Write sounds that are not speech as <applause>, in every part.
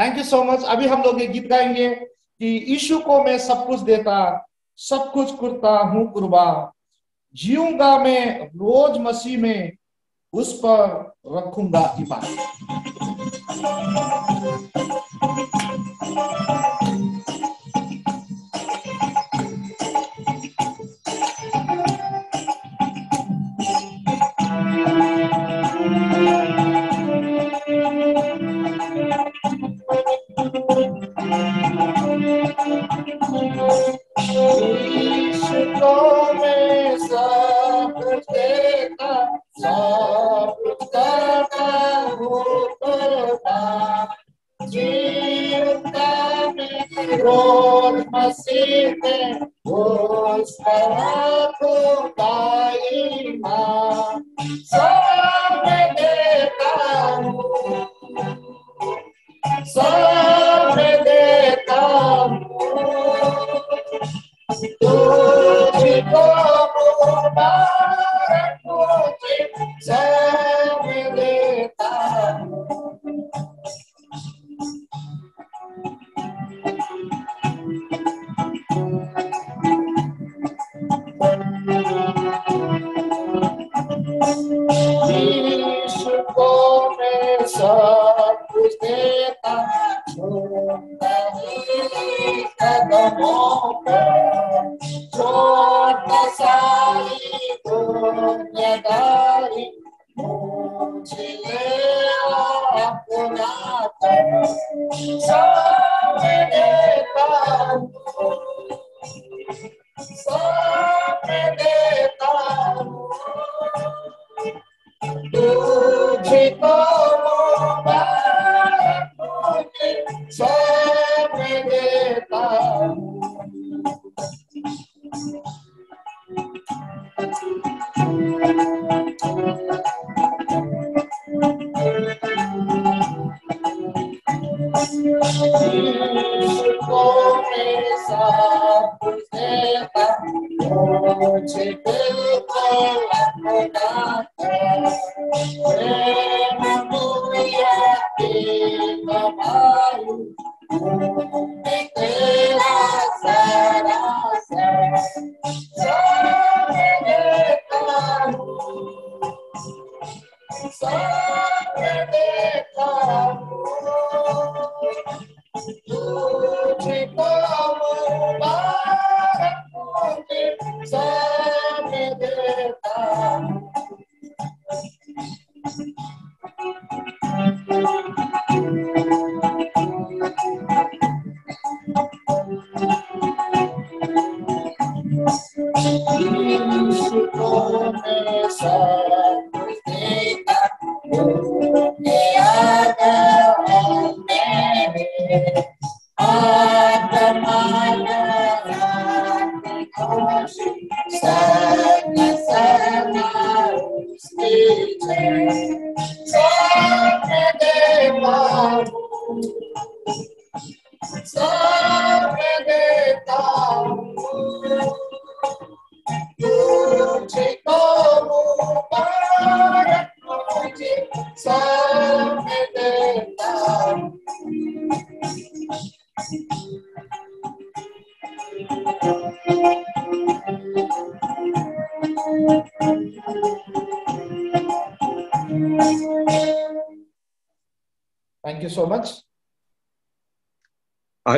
Thank you so much अभी हम लोग ये गीत गाएंगे कि यीशु को मैं सब कुछ देता सब कुछ करता हूं कुर्बा जीऊंगा मैं रोज मसीह में उस पर रखूंगा इबादत to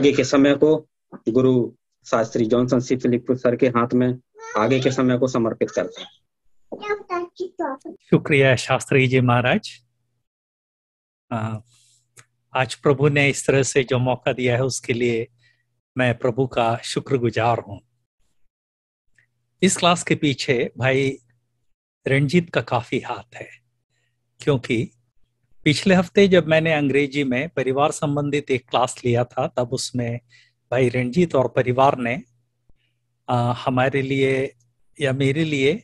आगे के समय को गुरु Shastri Johnson C Philip sir के हाथ में आगे के समय को समर्पित करते हैं शुक्रिया शास्त्री जी महाराज आज प्रभु ने इस तरह से जो मौका दिया है उसके लिए मैं प्रभु का शुक्रगुजार हूं इस क्लास के पीछे भाई रणजीत का काफी हाथ है क्योंकि पिछले हफ्ते जब मैंने अंग्रेजी में परिवार संबंधित एक क्लास लिया था तब उसमें भाई रणजीत और परिवार ने आ, हमारे लिए या मेरे लिए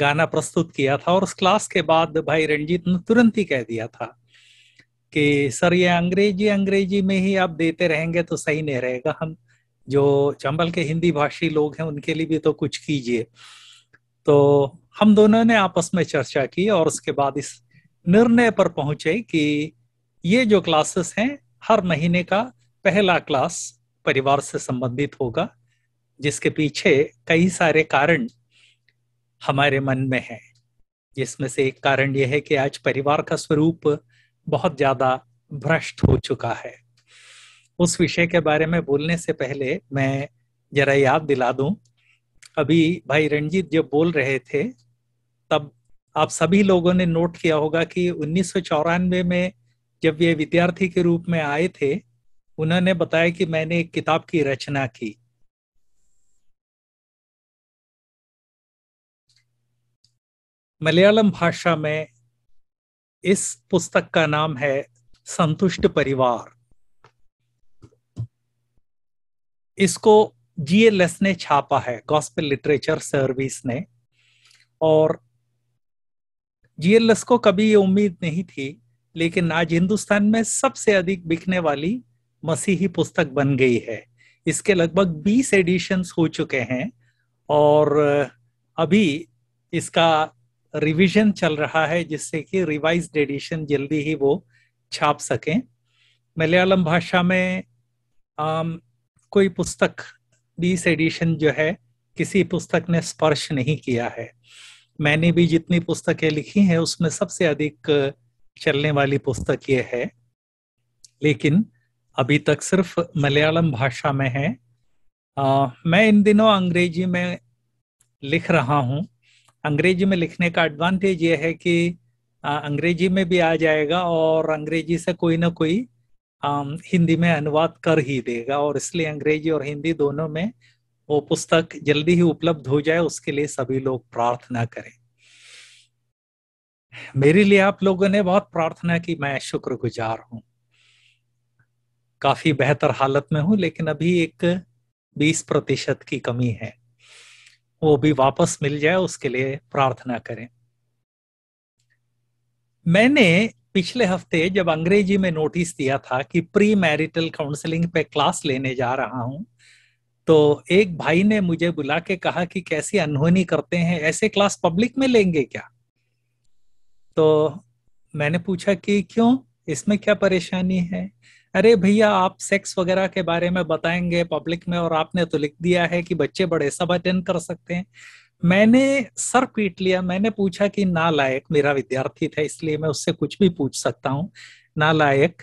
गाना प्रस्तुत किया था और उस क्लास के बाद भाई रणजीत ने तुरंत ही कह दिया था कि सर ये अंग्रेजी अंग्रेजी में ही आप देते रहेंगे तो सही नहीं रहेगा हम जो चंबल के हिंदी भाषी लोग हैं उनके लिए भी तो कुछ कीजिए तो हम दोनों ने आपस में चर्चा की और उसके बाद इस निर्णय पर पहुंचे कि ये जो क्लासेस हैं हर महीने का पहला क्लास परिवार से संबंधित होगा जिसके पीछे कई सारे कारण हमारे मन में है जिसमें से एक कारण यह है कि आज परिवार का स्वरूप बहुत ज्यादा भ्रष्ट हो चुका है उस विषय के बारे में बोलने से पहले मैं जरा याद दिला दूं अभी भाई रणजीत जब बोल रहे थे तब आप सभी लोगों ने नोट किया होगा कि उन्नीस में जब ये विद्यार्थी के रूप में आए थे उन्होंने बताया कि मैंने एक किताब की रचना की मलयालम भाषा में इस पुस्तक का नाम है संतुष्ट परिवार इसको जीएलएस ने छापा है गॉस्पेल लिटरेचर सर्विस ने और जीएलएस को कभी ये उम्मीद नहीं थी लेकिन आज हिंदुस्तान में सबसे अधिक बिकने वाली मसीही पुस्तक बन गई है इसके लगभग 20 एडिशंस हो चुके हैं और अभी इसका रिवीजन चल रहा है जिससे कि रिवाइज एडिशन जल्दी ही वो छाप सकें मलयालम भाषा में आ, कोई पुस्तक बीस एडिशन जो है किसी पुस्तक ने स्पर्श नहीं किया है मैंने भी जितनी पुस्तकें लिखी हैं उसमें सबसे अधिक चलने वाली पुस्तक ये है लेकिन अभी तक सिर्फ मलयालम भाषा में है आ, मैं इन दिनों अंग्रेजी में लिख रहा हूं अंग्रेजी में लिखने का एडवांटेज ये है कि आ, अंग्रेजी में भी आ जाएगा और अंग्रेजी से कोई ना कोई आ, हिंदी में अनुवाद कर ही देगा और इसलिए अंग्रेजी और हिंदी दोनों में वो पुस्तक जल्दी ही उपलब्ध हो जाए उसके लिए सभी लोग प्रार्थना करें मेरे लिए आप लोगों ने बहुत प्रार्थना की मैं शुक्रगुजार हूं काफी बेहतर हालत में हूं लेकिन अभी एक 20 प्रतिशत की कमी है वो भी वापस मिल जाए उसके लिए प्रार्थना करें मैंने पिछले हफ्ते जब अंग्रेजी में नोटिस दिया था कि प्री मैरिटल काउंसलिंग पे क्लास लेने जा रहा हूं तो एक भाई ने मुझे बुला के कहा कि कैसी अनहोनी करते हैं ऐसे क्लास पब्लिक में लेंगे क्या तो मैंने पूछा कि क्यों इसमें क्या परेशानी है अरे भैया आप सेक्स वगैरह के बारे में बताएंगे पब्लिक में और आपने तो लिख दिया है कि बच्चे बड़े सब अटेंड कर सकते हैं मैंने सर पीट लिया मैंने पूछा कि ना लायक मेरा विद्यार्थी था इसलिए मैं उससे कुछ भी पूछ सकता हूँ लायक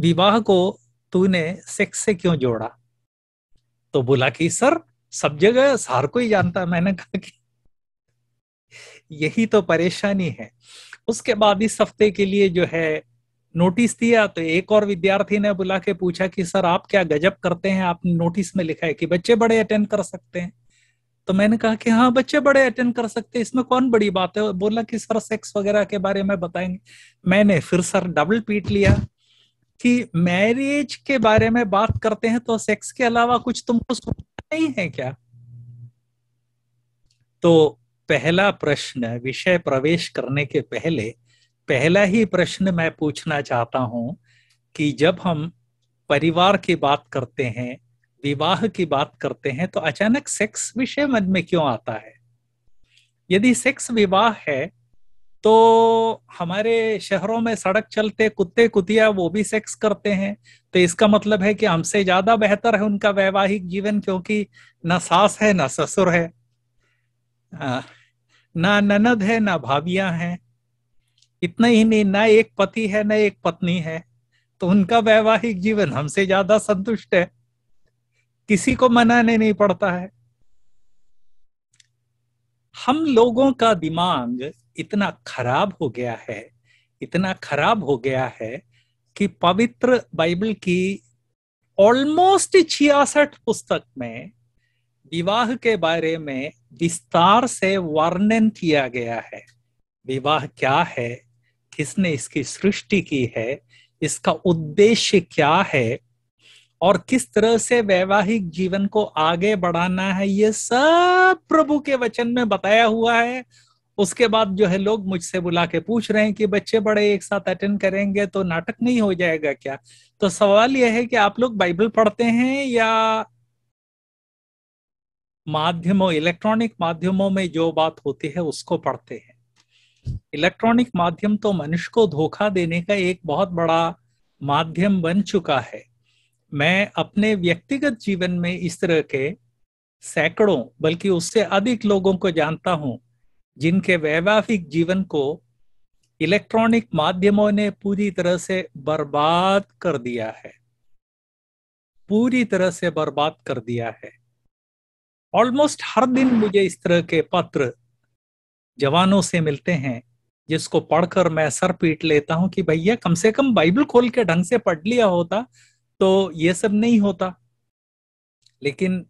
विवाह को तूने सेक्स से क्यों जोड़ा तो बोला कि सर सब जगह सार को ही जानता मैंने कहा कि यही तो परेशानी है उसके बाद इस हफ्ते के लिए जो है नोटिस दिया तो एक और विद्यार्थी ने बुला के पूछा कि सर आप क्या गजब करते हैं आपने नोटिस में लिखा है कि बच्चे बड़े अटेंड कर सकते हैं तो मैंने कहा कि हाँ बच्चे बड़े अटेंड कर सकते हैं इसमें कौन बड़ी बात है बोला कि सर सेक्स वगैरह के बारे में बताएंगे मैंने फिर सर डबल पीट लिया कि मैरिज के बारे में बात करते हैं तो सेक्स के अलावा कुछ तुमको सोचना नहीं है क्या तो पहला प्रश्न विषय प्रवेश करने के पहले पहला ही प्रश्न मैं पूछना चाहता हूं कि जब हम परिवार की बात करते हैं विवाह की बात करते हैं तो अचानक सेक्स विषय मन में क्यों आता है यदि सेक्स विवाह है तो हमारे शहरों में सड़क चलते कुत्ते कुतिया वो भी सेक्स करते हैं तो इसका मतलब है कि हमसे ज्यादा बेहतर है उनका वैवाहिक जीवन क्योंकि न सास है न ससुर है ना ननद है ना भाभियां हैं इतना ही नहीं ना एक पति है ना एक पत्नी है तो उनका वैवाहिक जीवन हमसे ज्यादा संतुष्ट है किसी को मनाने नहीं पड़ता है हम लोगों का दिमाग इतना खराब हो गया है इतना खराब हो गया है कि पवित्र बाइबल की ऑलमोस्ट छियासठ पुस्तक में विवाह के बारे में विस्तार से वर्णन किया गया है विवाह क्या है किसने इसकी सृष्टि की है इसका उद्देश्य क्या है और किस तरह से वैवाहिक जीवन को आगे बढ़ाना है ये सब प्रभु के वचन में बताया हुआ है उसके बाद जो है लोग मुझसे बुला के पूछ रहे हैं कि बच्चे बड़े एक साथ अटेंड करेंगे तो नाटक नहीं हो जाएगा क्या तो सवाल यह है कि आप लोग बाइबल पढ़ते हैं या माध्यमों इलेक्ट्रॉनिक माध्यमों में जो बात होती है उसको पढ़ते हैं इलेक्ट्रॉनिक माध्यम तो मनुष्य को धोखा देने का एक बहुत बड़ा माध्यम बन चुका है मैं अपने व्यक्तिगत जीवन में इस तरह के सैकड़ों बल्कि उससे अधिक लोगों को जानता हूं जिनके वैवाहिक जीवन को इलेक्ट्रॉनिक माध्यमों ने पूरी तरह से बर्बाद कर दिया है पूरी तरह से बर्बाद कर दिया है ऑलमोस्ट हर दिन मुझे इस तरह के पत्र जवानों से मिलते हैं जिसको पढ़कर मैं सर पीट लेता हूं कि भैया कम से कम बाइबल खोल के ढंग से पढ़ लिया होता तो ये सब नहीं होता लेकिन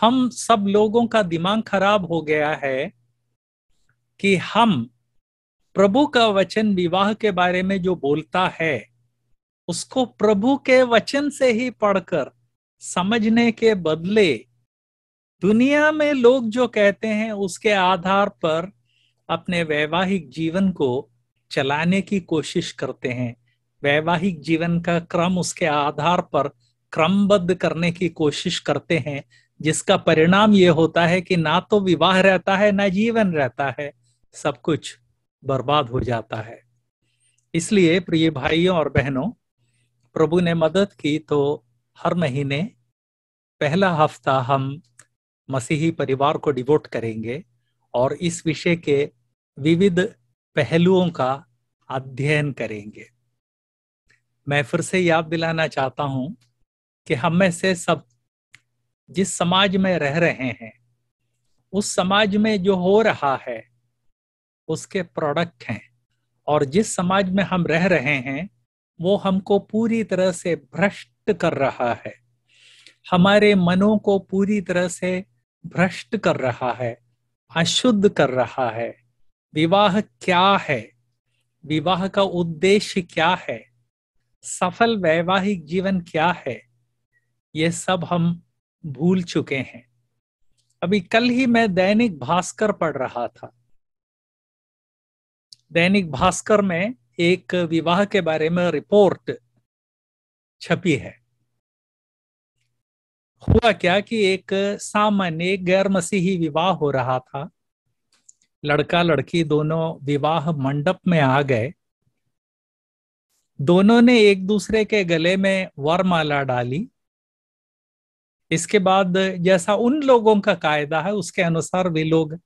हम सब लोगों का दिमाग खराब हो गया है कि हम प्रभु का वचन विवाह के बारे में जो बोलता है उसको प्रभु के वचन से ही पढ़कर समझने के बदले दुनिया में लोग जो कहते हैं उसके आधार पर अपने वैवाहिक जीवन को चलाने की कोशिश करते हैं वैवाहिक जीवन का क्रम उसके आधार पर क्रमबद्ध करने की कोशिश करते हैं जिसका परिणाम ये होता है कि ना तो विवाह रहता है ना जीवन रहता है सब कुछ बर्बाद हो जाता है इसलिए प्रिय भाइयों और बहनों प्रभु ने मदद की तो हर महीने पहला हफ्ता हम मसीही परिवार को डिवोट करेंगे और इस विषय के विविध पहलुओं का अध्ययन करेंगे मैं फिर से याद दिलाना चाहता हूं कि हम में से सब जिस समाज में रह रहे हैं उस समाज में जो हो रहा है उसके प्रोडक्ट हैं और जिस समाज में हम रह रहे हैं वो हमको पूरी तरह से भ्रष्ट कर रहा है हमारे मनों को पूरी तरह से भ्रष्ट कर रहा है अशुद्ध कर रहा है विवाह क्या है विवाह का उद्देश्य क्या है सफल वैवाहिक जीवन क्या है ये सब हम भूल चुके हैं अभी कल ही मैं दैनिक भास्कर पढ़ रहा था दैनिक भास्कर में एक विवाह के बारे में रिपोर्ट छपी है हुआ क्या कि एक सामान्य गैर मसीही विवाह हो रहा था लड़का लड़की दोनों विवाह मंडप में आ गए दोनों ने एक दूसरे के गले में वरमाला डाली इसके बाद जैसा उन लोगों का कायदा है उसके अनुसार वे लोग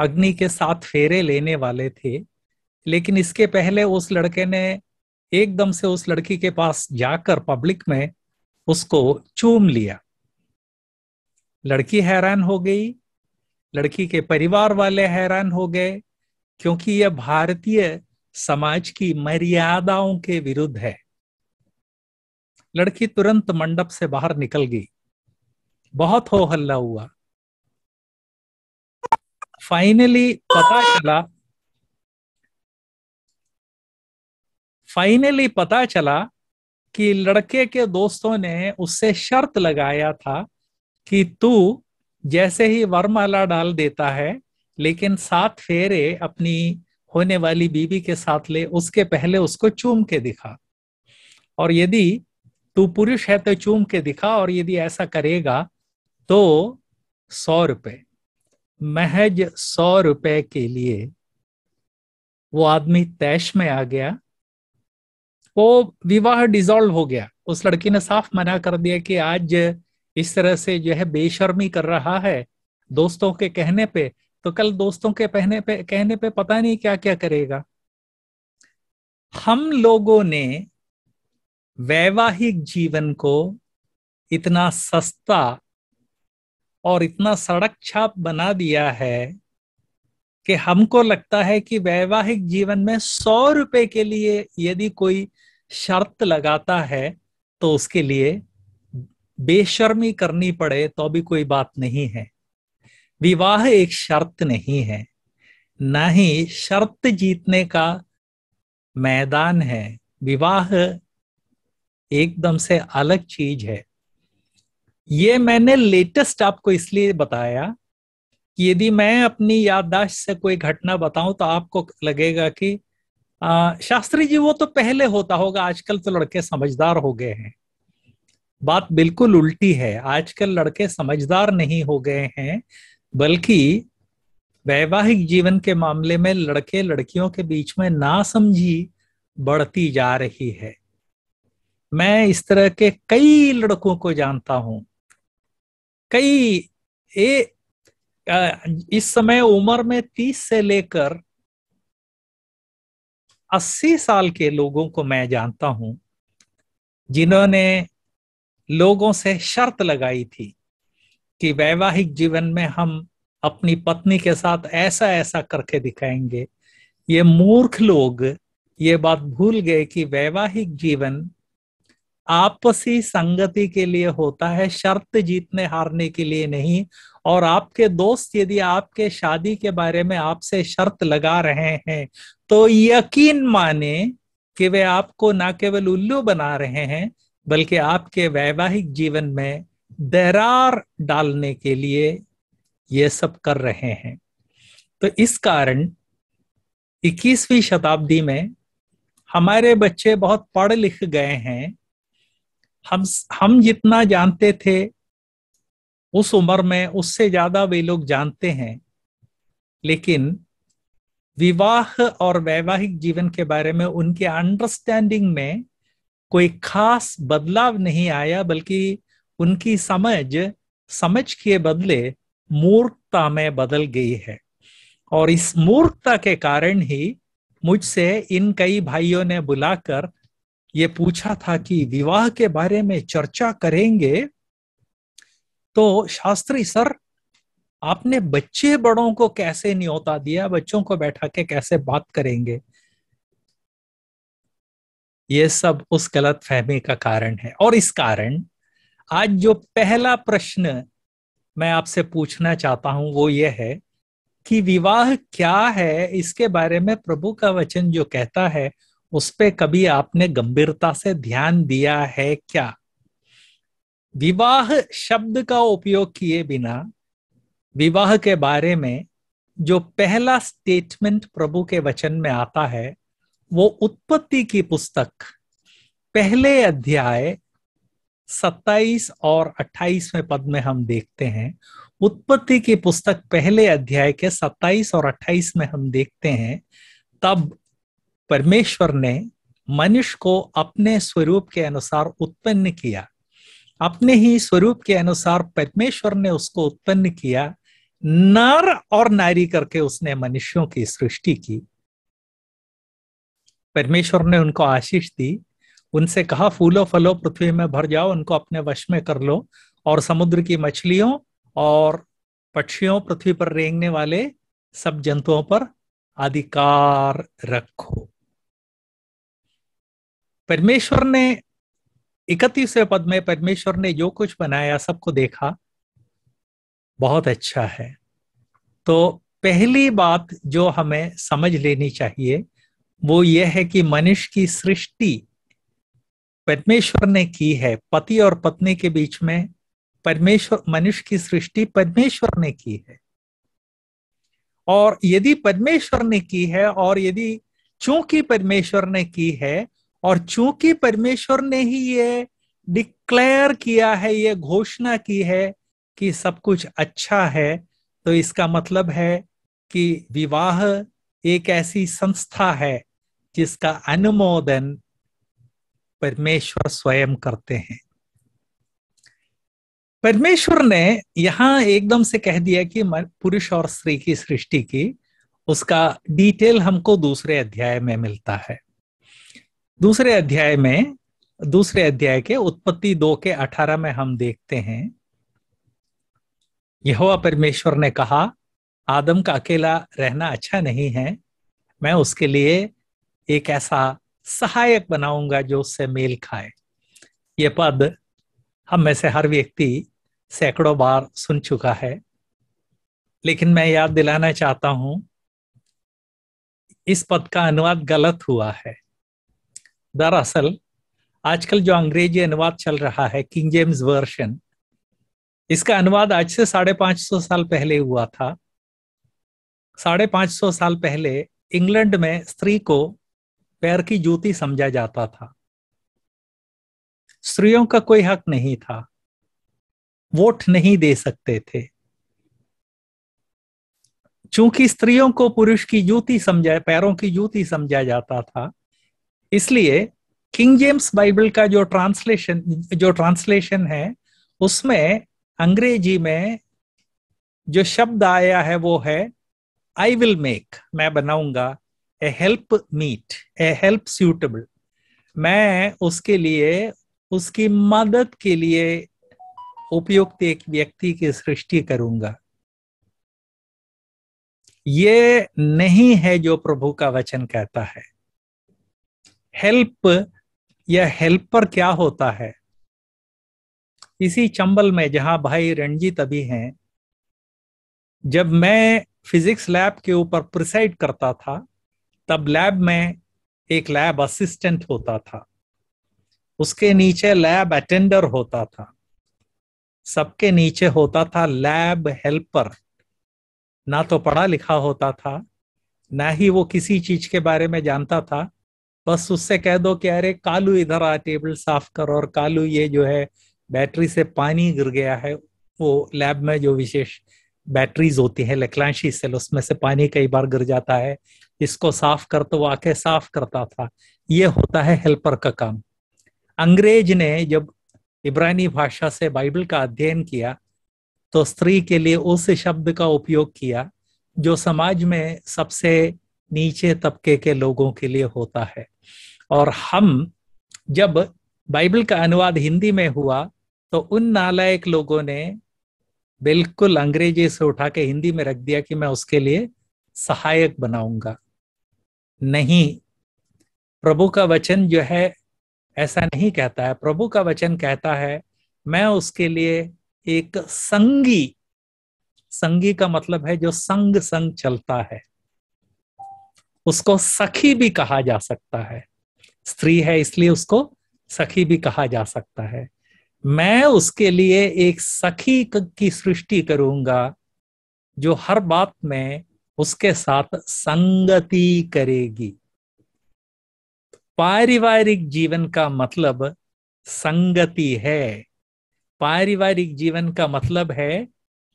अग्नि के साथ फेरे लेने वाले थे लेकिन इसके पहले उस लड़के ने एकदम से उस लड़की के पास जाकर पब्लिक में उसको चूम लिया लड़की हैरान हो गई लड़की के परिवार वाले हैरान हो गए क्योंकि यह भारतीय समाज की मर्यादाओं के विरुद्ध है लड़की तुरंत मंडप से बाहर निकल गई बहुत हो हल्ला हुआ फाइनली पता चला फाइनली पता चला कि लड़के के दोस्तों ने उससे शर्त लगाया था कि तू जैसे ही वरमाला डाल देता है लेकिन सात फेरे अपनी होने वाली बीबी के साथ ले उसके पहले उसको चूम के दिखा और यदि तू पुरुष है तो चूम के दिखा और यदि ऐसा करेगा तो सौ रुपये महज सौ रुपए के लिए वो आदमी तैश में आ गया वो विवाह डिजोल्व हो गया उस लड़की ने साफ मना कर दिया कि आज इस तरह से जो है बेशर्मी कर रहा है दोस्तों के कहने पे तो कल दोस्तों के पहने पे कहने पे पता नहीं क्या क्या करेगा हम लोगों ने वैवाहिक जीवन को इतना सस्ता और इतना सड़क छाप बना दिया है कि हमको लगता है कि वैवाहिक जीवन में सौ रुपए के लिए यदि कोई शर्त लगाता है तो उसके लिए बेशर्मी करनी पड़े तो भी कोई बात नहीं है विवाह एक शर्त नहीं है ना ही शर्त जीतने का मैदान है विवाह एकदम से अलग चीज है ये मैंने लेटेस्ट आपको इसलिए बताया कि यदि मैं अपनी याददाश्त से कोई घटना बताऊं तो आपको लगेगा कि शास्त्री जी वो तो पहले होता होगा आजकल तो लड़के समझदार हो गए हैं बात बिल्कुल उल्टी है आजकल लड़के समझदार नहीं हो गए हैं बल्कि वैवाहिक जीवन के मामले में लड़के लड़कियों के बीच में ना समझी बढ़ती जा रही है मैं इस तरह के कई लड़कों को जानता हूं कई ए, इस समय उम्र में तीस से लेकर अस्सी साल के लोगों को मैं जानता हूं जिन्होंने लोगों से शर्त लगाई थी कि वैवाहिक जीवन में हम अपनी पत्नी के साथ ऐसा ऐसा करके दिखाएंगे ये मूर्ख लोग ये बात भूल गए कि वैवाहिक जीवन आपसी संगति के लिए होता है शर्त जीतने हारने के लिए नहीं और आपके दोस्त यदि आपके शादी के बारे में आपसे शर्त लगा रहे हैं तो यकीन माने कि वे आपको ना केवल उल्लू बना रहे हैं बल्कि आपके वैवाहिक जीवन में दरार डालने के लिए ये सब कर रहे हैं तो इस कारण 21वीं शताब्दी में हमारे बच्चे बहुत पढ़ लिख गए हैं हम हम जितना जानते थे उस उम्र में उससे ज्यादा वे लोग जानते हैं लेकिन विवाह और वैवाहिक जीवन के बारे में उनके अंडरस्टैंडिंग में कोई खास बदलाव नहीं आया बल्कि उनकी समझ समझ के बदले मूर्खता में बदल गई है और इस मूर्खता के कारण ही मुझसे इन कई भाइयों ने बुलाकर ये पूछा था कि विवाह के बारे में चर्चा करेंगे तो शास्त्री सर आपने बच्चे बड़ों को कैसे न्योता दिया बच्चों को बैठा के कैसे बात करेंगे ये सब उस गलत फहमी का कारण है और इस कारण आज जो पहला प्रश्न मैं आपसे पूछना चाहता हूं वो ये है कि विवाह क्या है इसके बारे में प्रभु का वचन जो कहता है उस पर कभी आपने गंभीरता से ध्यान दिया है क्या विवाह शब्द का उपयोग किए बिना विवाह के बारे में जो पहला स्टेटमेंट प्रभु के वचन में आता है वो उत्पत्ति की पुस्तक पहले अध्याय 27 और में पद में हम देखते हैं उत्पत्ति की पुस्तक पहले अध्याय के 27 और 28 में हम देखते हैं तब परमेश्वर ने मनुष्य को अपने स्वरूप के अनुसार उत्पन्न किया अपने ही स्वरूप के अनुसार परमेश्वर ने उसको उत्पन्न किया नर और नारी करके उसने मनुष्यों की सृष्टि की परमेश्वर ने उनको आशीष दी उनसे कहा फूलो फलो पृथ्वी में भर जाओ उनको अपने वश में कर लो और समुद्र की मछलियों और पक्षियों पृथ्वी पर रेंगने वाले सब जंतुओं पर अधिकार रखो परमेश्वर ने इकतीसवें पद में परमेश्वर ने जो कुछ बनाया सबको देखा बहुत अच्छा है तो पहली बात जो हमें समझ लेनी चाहिए वो यह है कि मनुष्य की सृष्टि परमेश्वर ने की है पति और पत्नी के बीच में परमेश्वर मनुष्य की सृष्टि परमेश्वर ने की है और यदि परमेश्वर ने की है और यदि चूंकि परमेश्वर ने की है और चूंकि परमेश्वर ने ही ये डिक्लेयर किया है ये घोषणा की है कि सब कुछ अच्छा है तो इसका मतलब है कि विवाह एक ऐसी संस्था है जिसका अनुमोदन परमेश्वर स्वयं करते हैं परमेश्वर ने यहाँ एकदम से कह दिया कि पुरुष और स्त्री की सृष्टि की उसका डिटेल हमको दूसरे अध्याय में मिलता है दूसरे अध्याय में दूसरे अध्याय के उत्पत्ति दो के अठारह में हम देखते हैं यहोवा परमेश्वर ने कहा आदम का अकेला रहना अच्छा नहीं है मैं उसके लिए एक ऐसा सहायक बनाऊंगा जो उससे मेल खाए ये पद हम में से हर व्यक्ति सैकड़ों बार सुन चुका है लेकिन मैं याद दिलाना चाहता हूं इस पद का अनुवाद गलत हुआ है दरअसल आजकल जो अंग्रेजी अनुवाद चल रहा है किंग जेम्स वर्शन इसका अनुवाद आज से साढ़े पांच सौ साल पहले हुआ था साढ़े पांच सौ साल पहले इंग्लैंड में स्त्री को पैर की जूती समझा जाता था स्त्रियों का कोई हक नहीं था वोट नहीं दे सकते थे चूंकि स्त्रियों को पुरुष की जूती समझा पैरों की जूती समझा जाता था इसलिए किंग जेम्स बाइबल का जो ट्रांसलेशन जो ट्रांसलेशन है उसमें अंग्रेजी में जो शब्द आया है वो है आई विल मेक मैं बनाऊंगा a help meet a help suitable मैं उसके लिए उसकी मदद के लिए उपयुक्त एक व्यक्ति की सृष्टि करूंगा ये नहीं है जो प्रभु का वचन कहता है हेल्प या हेल्पर क्या होता है इसी चंबल में जहां भाई रणजीत अभी हैं जब मैं फिजिक्स लैब के ऊपर प्रिसाइड करता था तब लैब में एक लैब असिस्टेंट होता था उसके नीचे लैब अटेंडर होता था सबके नीचे होता था लैब हेल्पर ना तो पढ़ा लिखा होता था ना ही वो किसी चीज के बारे में जानता था बस उससे कह दो कि अरे कालू इधर आ टेबल साफ कर और कालू ये जो है बैटरी से पानी गिर गया है वो लैब में जो विशेष बैटरीज होती है लकलांशी सेल उसमें से पानी कई बार गिर जाता है इसको साफ कर तो वो आके साफ करता था ये होता है हेल्पर का काम अंग्रेज ने जब इब्रानी भाषा से बाइबल का अध्ययन किया तो स्त्री के लिए उस शब्द का उपयोग किया जो समाज में सबसे नीचे तबके के लोगों के लिए होता है और हम जब बाइबल का अनुवाद हिंदी में हुआ तो उन नालायक लोगों ने बिल्कुल अंग्रेजी से उठा के हिंदी में रख दिया कि मैं उसके लिए सहायक बनाऊंगा नहीं प्रभु का वचन जो है ऐसा नहीं कहता है प्रभु का वचन कहता है मैं उसके लिए एक संगी संगी का मतलब है जो संग संग चलता है उसको सखी भी कहा जा सकता है स्त्री है इसलिए उसको सखी भी कहा जा सकता है मैं उसके लिए एक सखी की सृष्टि करूंगा जो हर बात में उसके साथ संगति करेगी पारिवारिक जीवन का मतलब संगति है पारिवारिक जीवन का मतलब है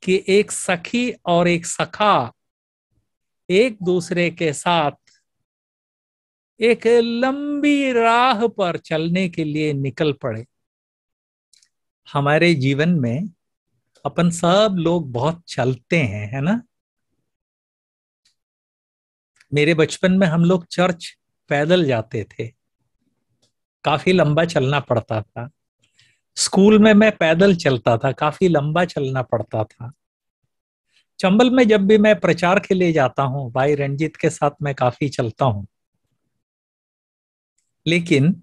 कि एक सखी और एक सखा एक दूसरे के साथ एक लंबी राह पर चलने के लिए निकल पड़े हमारे जीवन में अपन सब लोग बहुत चलते हैं है ना मेरे बचपन में हम लोग चर्च पैदल जाते थे काफी लंबा चलना पड़ता था स्कूल में मैं पैदल चलता था काफी लंबा चलना पड़ता था चंबल में जब भी मैं प्रचार के लिए जाता हूँ भाई रंजीत के साथ मैं काफी चलता हूँ लेकिन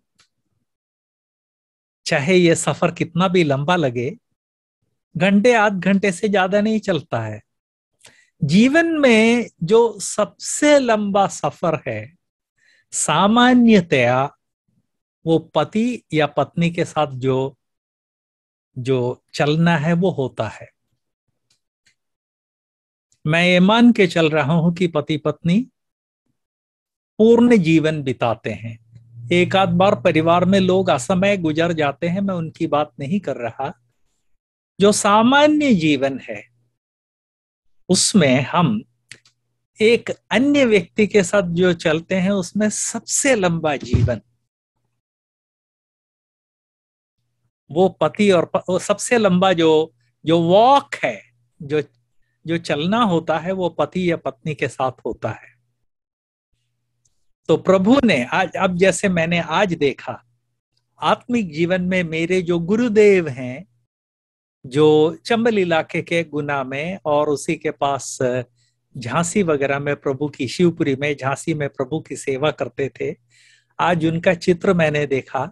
चाहे ये सफर कितना भी लंबा लगे घंटे आध घंटे से ज्यादा नहीं चलता है जीवन में जो सबसे लंबा सफर है सामान्यतया वो पति या पत्नी के साथ जो जो चलना है वो होता है मैं ये मान के चल रहा हूं कि पति पत्नी पूर्ण जीवन बिताते हैं एक आध बार परिवार में लोग असमय गुजर जाते हैं मैं उनकी बात नहीं कर रहा जो सामान्य जीवन है उसमें हम एक अन्य व्यक्ति के साथ जो चलते हैं उसमें सबसे लंबा जीवन वो पति और प, वो सबसे लंबा जो जो वॉक है जो जो चलना होता है वो पति या पत्नी के साथ होता है तो प्रभु ने आज अब जैसे मैंने आज देखा आत्मिक जीवन में मेरे जो गुरुदेव हैं जो चंबल इलाके के गुना में और उसी के पास झांसी वगैरह में प्रभु की शिवपुरी में झांसी में प्रभु की सेवा करते थे आज उनका चित्र मैंने देखा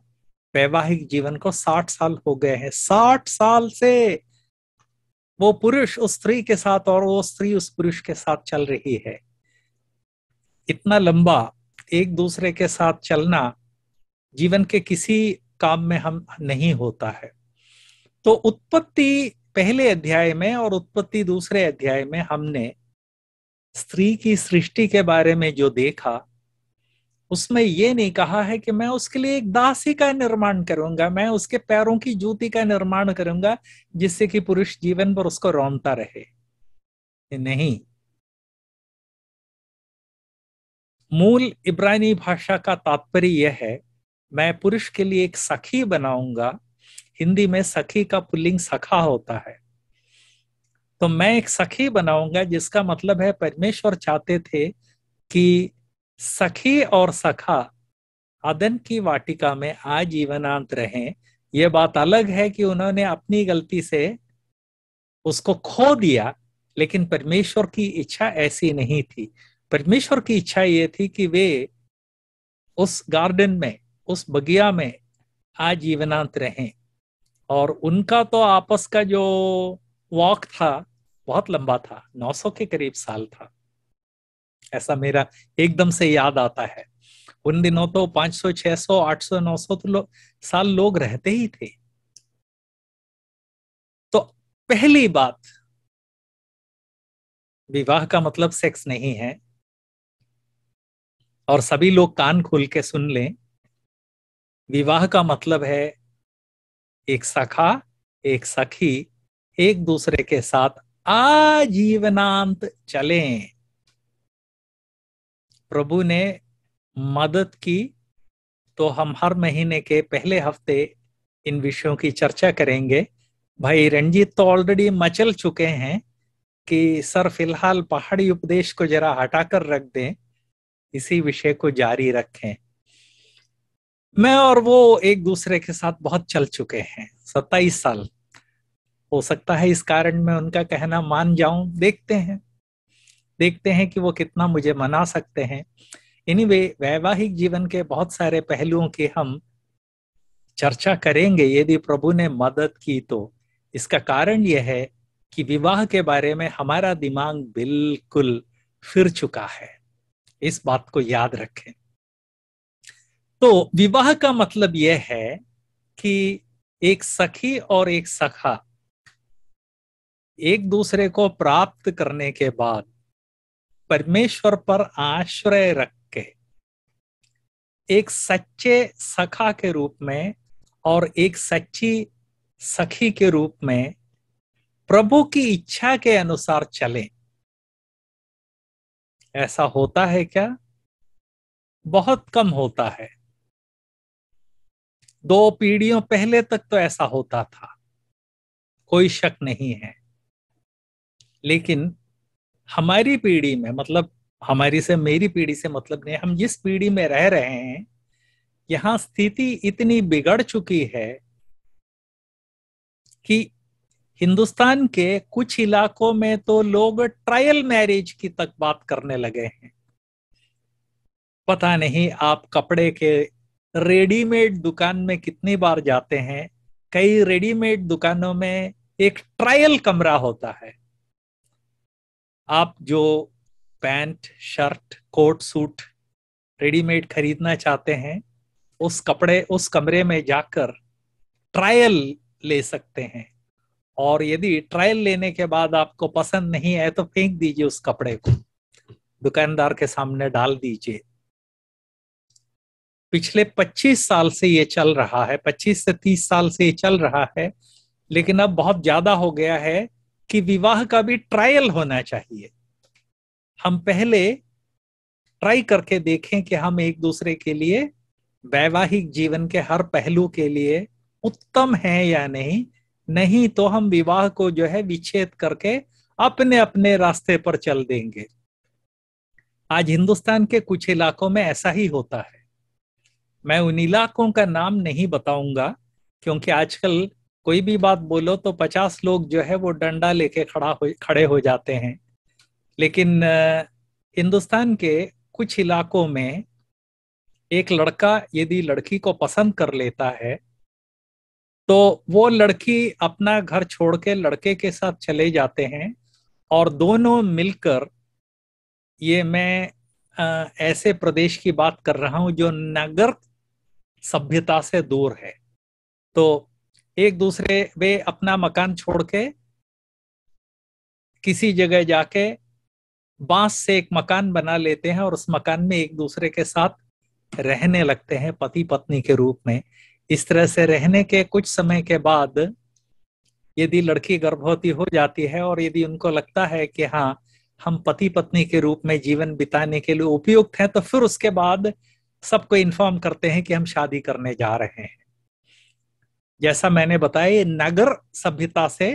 वैवाहिक जीवन को साठ साल हो गए हैं साठ साल से वो पुरुष उस स्त्री के साथ और वो स्त्री उस पुरुष के साथ चल रही है इतना लंबा एक दूसरे के साथ चलना जीवन के किसी काम में हम नहीं होता है तो उत्पत्ति पहले अध्याय में और उत्पत्ति दूसरे अध्याय में हमने स्त्री की सृष्टि के बारे में जो देखा उसमें ये नहीं कहा है कि मैं उसके लिए एक दासी का निर्माण करूंगा मैं उसके पैरों की जूती का निर्माण करूंगा जिससे कि पुरुष जीवन पर उसको रोनता रहे नहीं मूल इब्रानी भाषा का तात्पर्य यह है मैं पुरुष के लिए एक सखी बनाऊंगा हिंदी में सखी का पुल्लिंग सखा होता है तो मैं एक सखी बनाऊंगा जिसका मतलब है परमेश्वर चाहते थे कि सखी और सखा आदन की वाटिका में आजीवनांत रहें ये बात अलग है कि उन्होंने अपनी गलती से उसको खो दिया लेकिन परमेश्वर की इच्छा ऐसी नहीं थी परमेश्वर की इच्छा ये थी कि वे उस गार्डन में उस बगिया में आजीवनांत रहें और उनका तो आपस का जो वॉक था बहुत लंबा था 900 के करीब साल था ऐसा मेरा एकदम से याद आता है उन दिनों तो 500, 600, 800, 900 तो लो, साल लोग रहते ही थे तो पहली बात विवाह का मतलब सेक्स नहीं है और सभी लोग कान खोल के सुन लें विवाह का मतलब है एक सखा एक सखी एक दूसरे के साथ आजीवनांत चलें प्रभु ने मदद की तो हम हर महीने के पहले हफ्ते इन विषयों की चर्चा करेंगे भाई रंजीत तो ऑलरेडी मचल चुके हैं कि सर फिलहाल पहाड़ी उपदेश को जरा हटाकर रख दें इसी विषय को जारी रखें मैं और वो एक दूसरे के साथ बहुत चल चुके हैं सत्ताईस साल हो सकता है इस कारण मैं उनका कहना मान जाऊं देखते हैं देखते हैं कि वो कितना मुझे मना सकते हैं इन्हीं वे वैवाहिक जीवन के बहुत सारे पहलुओं की हम चर्चा करेंगे यदि प्रभु ने मदद की तो इसका कारण यह है कि विवाह के बारे में हमारा दिमाग बिल्कुल फिर चुका है इस बात को याद रखें तो विवाह का मतलब यह है कि एक सखी और एक सखा एक दूसरे को प्राप्त करने के बाद परमेश्वर पर आश्रय रख के एक सच्चे सखा के रूप में और एक सच्ची सखी के रूप में प्रभु की इच्छा के अनुसार चलें ऐसा होता है क्या बहुत कम होता है दो पीढ़ियों पहले तक तो ऐसा होता था कोई शक नहीं है लेकिन हमारी पीढ़ी में मतलब हमारी से मेरी पीढ़ी से मतलब नहीं हम जिस पीढ़ी में रह रहे हैं यहां स्थिति इतनी बिगड़ चुकी है कि हिंदुस्तान के कुछ इलाकों में तो लोग ट्रायल मैरिज की तक बात करने लगे हैं पता नहीं आप कपड़े के रेडीमेड दुकान में कितनी बार जाते हैं कई रेडीमेड दुकानों में एक ट्रायल कमरा होता है आप जो pant shirt coat suit readymade खरीदना चाहते हैं उस कपड़े उस कमरे में जाकर ट्रायल ले सकते हैं और यदि ट्रायल लेने के बाद आपको पसंद नहीं है तो फेंक दीजिए उस कपड़े को दुकानदार के सामने डाल दीजिए पिछले 25 साल से ये चल रहा है 25 से 30 साल से ये चल रहा है लेकिन अब बहुत ज्यादा हो गया है कि विवाह का भी ट्रायल होना चाहिए हम पहले ट्राई करके देखें कि हम एक दूसरे के लिए वैवाहिक जीवन के हर पहलू के लिए उत्तम है या नहीं नहीं तो हम विवाह को जो है विच्छेद करके अपने अपने रास्ते पर चल देंगे आज हिंदुस्तान के कुछ इलाकों में ऐसा ही होता है मैं उन इलाकों का नाम नहीं बताऊंगा क्योंकि आजकल कोई भी बात बोलो तो पचास लोग जो है वो डंडा लेके खड़ा हो खड़े हो जाते हैं लेकिन हिंदुस्तान के कुछ इलाकों में एक लड़का यदि लड़की को पसंद कर लेता है तो वो लड़की अपना घर छोड़ के लड़के के साथ चले जाते हैं और दोनों मिलकर ये मैं आ, ऐसे प्रदेश की बात कर रहा हूं जो नगर सभ्यता से दूर है तो एक दूसरे वे अपना मकान छोड़ के किसी जगह जाके बांस से एक मकान बना लेते हैं और उस मकान में एक दूसरे के साथ रहने लगते हैं पति पत्नी के रूप में इस तरह से रहने के कुछ समय के बाद यदि लड़की गर्भवती हो जाती है और यदि उनको लगता है कि हाँ हम पति पत्नी के रूप में जीवन बिताने के लिए उपयुक्त हैं तो फिर उसके बाद सबको इन्फॉर्म करते हैं कि हम शादी करने जा रहे हैं जैसा मैंने बताया नगर सभ्यता से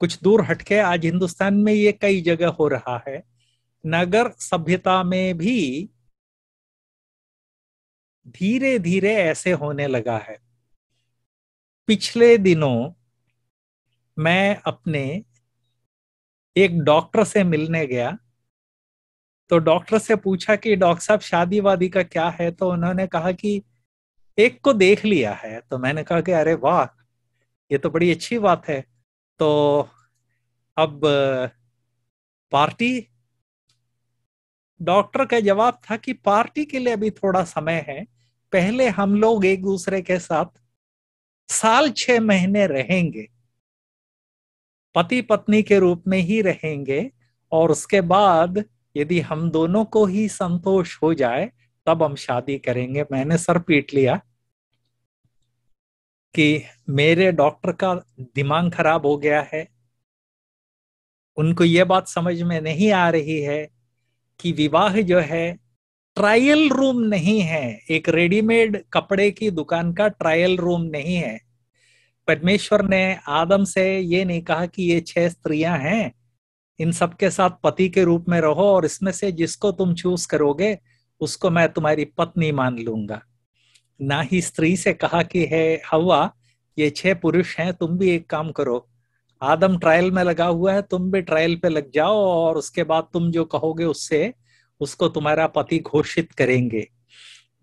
कुछ दूर हटके आज हिंदुस्तान में ये कई जगह हो रहा है नगर सभ्यता में भी धीरे धीरे ऐसे होने लगा है पिछले दिनों मैं अपने एक डॉक्टर से मिलने गया तो डॉक्टर से पूछा कि डॉक्टर साहब शादी वादी का क्या है तो उन्होंने कहा कि एक को देख लिया है तो मैंने कहा कि अरे वाह ये तो बड़ी अच्छी बात है तो अब पार्टी डॉक्टर का जवाब था कि पार्टी के लिए अभी थोड़ा समय है पहले हम लोग एक दूसरे के साथ साल छह महीने रहेंगे पति पत्नी के रूप में ही रहेंगे और उसके बाद यदि हम दोनों को ही संतोष हो जाए तब हम शादी करेंगे मैंने सर पीट लिया कि मेरे डॉक्टर का दिमाग खराब हो गया है उनको ये बात समझ में नहीं आ रही है कि विवाह जो है ट्रायल रूम नहीं है एक रेडीमेड कपड़े की दुकान का ट्रायल रूम नहीं है परमेश्वर ने आदम से ये नहीं कहा कि ये छह स्त्रियां हैं इन सबके साथ पति के रूप में रहो और इसमें से जिसको तुम चूज करोगे उसको मैं तुम्हारी पत्नी मान लूंगा ना ही स्त्री से कहा कि है हवा ये छह पुरुष हैं तुम भी एक काम करो आदम ट्रायल में लगा हुआ है तुम भी ट्रायल पे लग जाओ और उसके बाद तुम जो कहोगे उससे उसको तुम्हारा पति घोषित करेंगे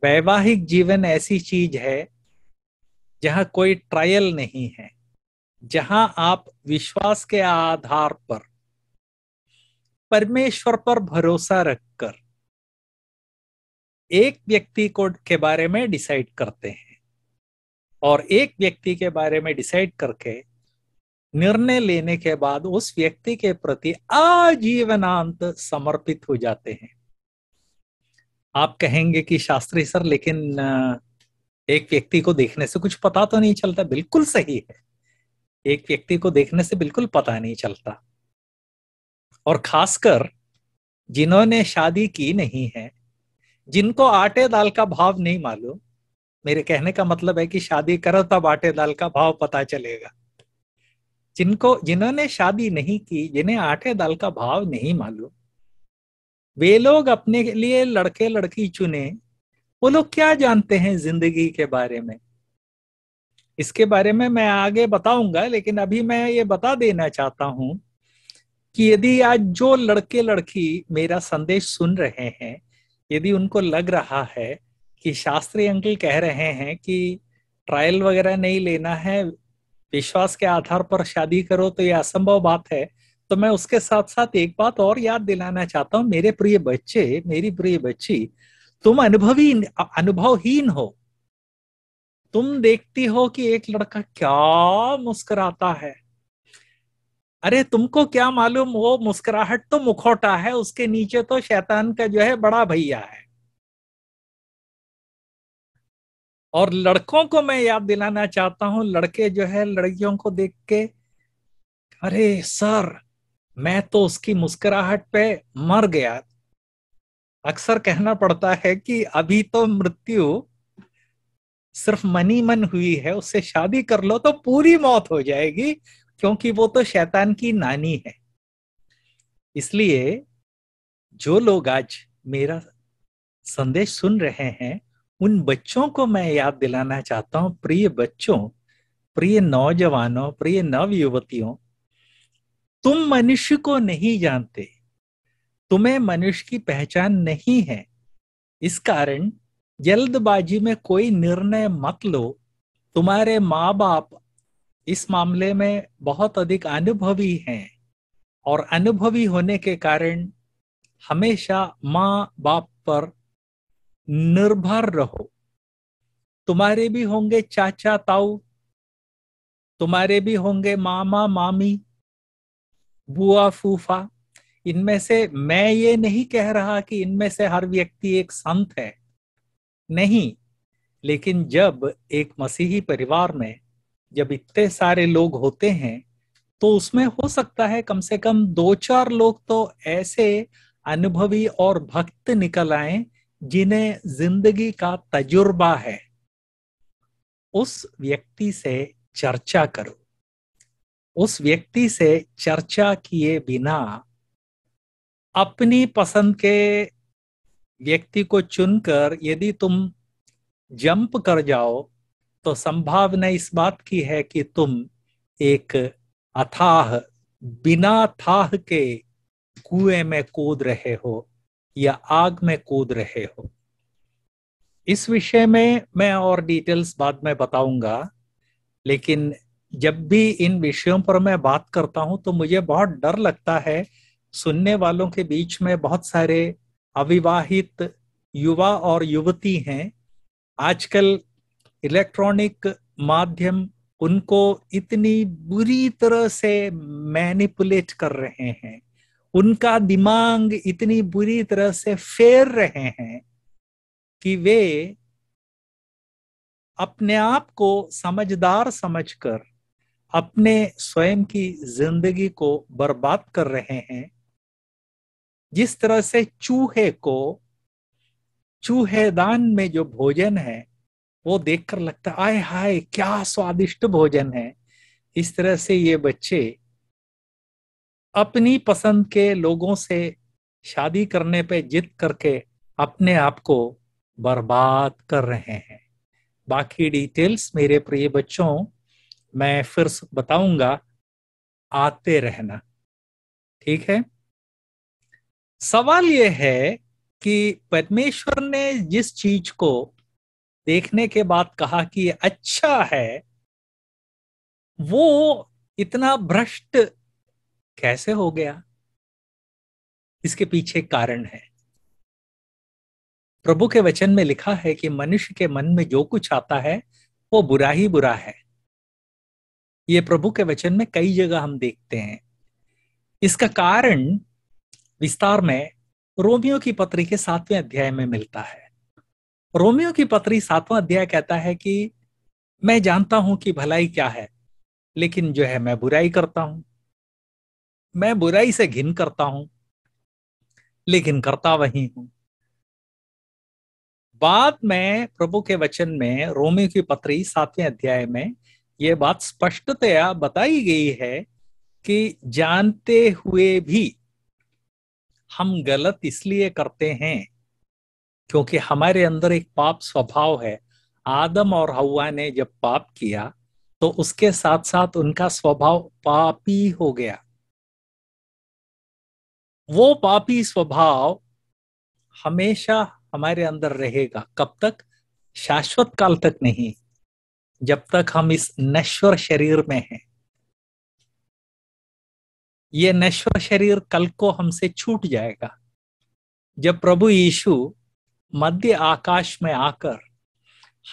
वैवाहिक जीवन ऐसी चीज है जहां कोई ट्रायल नहीं है जहां आप विश्वास के आधार पर परमेश्वर पर भरोसा रखकर एक व्यक्ति को के बारे में डिसाइड करते हैं और एक व्यक्ति के बारे में डिसाइड करके निर्णय लेने के बाद उस व्यक्ति के प्रति आजीवनांत समर्पित हो जाते हैं आप कहेंगे कि शास्त्री सर लेकिन एक व्यक्ति को देखने से कुछ पता तो नहीं चलता बिल्कुल सही है एक व्यक्ति को देखने से बिल्कुल पता नहीं चलता और खासकर जिन्होंने शादी की नहीं है जिनको आटे दाल का भाव नहीं मालूम मेरे कहने का मतलब है कि शादी करो तब आटे दाल का भाव पता चलेगा जिनको जिन्होंने शादी नहीं की जिन्हें आटे दाल का भाव नहीं मालूम वे लोग अपने लिए लड़के लड़की चुने वो लोग क्या जानते हैं जिंदगी के बारे में इसके बारे में मैं आगे बताऊंगा लेकिन अभी मैं ये बता देना चाहता हूं कि यदि आज जो लड़के लड़की मेरा संदेश सुन रहे हैं यदि उनको लग रहा है कि शास्त्री अंकल कह रहे हैं कि ट्रायल वगैरह नहीं लेना है विश्वास के आधार पर शादी करो तो यह असंभव बात है तो मैं उसके साथ साथ एक बात और याद दिलाना चाहता हूं मेरे प्रिय बच्चे मेरी प्रिय बच्ची तुम अनुभवी अनुभवहीन हो तुम देखती हो कि एक लड़का क्या मुस्कुराता है अरे तुमको क्या मालूम वो मुस्कुराहट तो मुखौटा है उसके नीचे तो शैतान का जो है बड़ा भैया है और लड़कों को मैं याद दिलाना चाहता हूं लड़के जो है लड़कियों को देख के अरे सर मैं तो उसकी मुस्कुराहट पे मर गया अक्सर कहना पड़ता है कि अभी तो मृत्यु सिर्फ मनी मन हुई है उससे शादी कर लो तो पूरी मौत हो जाएगी क्योंकि वो तो शैतान की नानी है इसलिए जो लोग आज मेरा संदेश सुन रहे हैं उन बच्चों को मैं याद दिलाना चाहता हूं प्रिय बच्चों प्रिय नौजवानों प्रिय नव युवतियों तुम मनुष्य को नहीं जानते तुम्हें मनुष्य की पहचान नहीं है इस कारण जल्दबाजी में कोई निर्णय मत लो तुम्हारे माँ बाप इस मामले में बहुत अधिक अनुभवी हैं और अनुभवी होने के कारण हमेशा माँ बाप पर निर्भर रहो तुम्हारे भी होंगे चाचा ताऊ तुम्हारे भी होंगे मामा मामी बुआ फूफा इनमें से मैं ये नहीं कह रहा कि इनमें से हर व्यक्ति एक संत है नहीं लेकिन जब एक मसीही परिवार में जब इतने सारे लोग होते हैं तो उसमें हो सकता है कम से कम दो चार लोग तो ऐसे अनुभवी और भक्त निकल आए जिन्हें जिंदगी का तजुर्बा है उस व्यक्ति से चर्चा करो उस व्यक्ति से चर्चा किए बिना अपनी पसंद के व्यक्ति को चुनकर यदि तुम जंप कर जाओ तो संभावना इस बात की है कि तुम एक अथाह बिना थाह के कुएं में कूद रहे हो या आग में कूद रहे हो इस विषय में मैं और डिटेल्स बाद में बताऊंगा लेकिन जब भी इन विषयों पर मैं बात करता हूं तो मुझे बहुत डर लगता है सुनने वालों के बीच में बहुत सारे अविवाहित युवा और युवती हैं आजकल इलेक्ट्रॉनिक माध्यम उनको इतनी बुरी तरह से मैनिपुलेट कर रहे हैं उनका दिमाग इतनी बुरी तरह से फेर रहे हैं कि वे अपने आप को समझदार समझकर अपने स्वयं की जिंदगी को बर्बाद कर रहे हैं जिस तरह से चूहे को चूहेदान में जो भोजन है वो देखकर लगता है आय हाय क्या स्वादिष्ट भोजन है इस तरह से ये बच्चे अपनी पसंद के लोगों से शादी करने पे जिद करके अपने आप को बर्बाद कर रहे हैं बाकी डिटेल्स मेरे प्रिय बच्चों मैं फिर बताऊंगा आते रहना ठीक है सवाल यह है कि परमेश्वर ने जिस चीज को देखने के बाद कहा कि अच्छा है वो इतना भ्रष्ट कैसे हो गया इसके पीछे कारण है प्रभु के वचन में लिखा है कि मनुष्य के मन में जो कुछ आता है वो बुरा ही बुरा है ये प्रभु के वचन में कई जगह हम देखते हैं इसका कारण विस्तार में रोमियो की पत्री के सातवें अध्याय में मिलता है रोमियो की पत्री सातवां अध्याय कहता है कि मैं जानता हूं कि भलाई क्या है लेकिन जो है मैं बुराई करता हूं मैं बुराई से घिन करता हूं लेकिन करता वही हूं बाद में प्रभु के वचन में रोमियो की पत्री सातवें अध्याय में ये बात स्पष्टतया बताई गई है कि जानते हुए भी हम गलत इसलिए करते हैं क्योंकि हमारे अंदर एक पाप स्वभाव है आदम और हवा ने जब पाप किया तो उसके साथ साथ उनका स्वभाव पापी हो गया वो पापी स्वभाव हमेशा हमारे अंदर रहेगा कब तक शाश्वत काल तक नहीं जब तक हम इस नश्वर शरीर में हैं ये नश्वर शरीर कल को हमसे छूट जाएगा जब प्रभु यीशु मध्य आकाश में आकर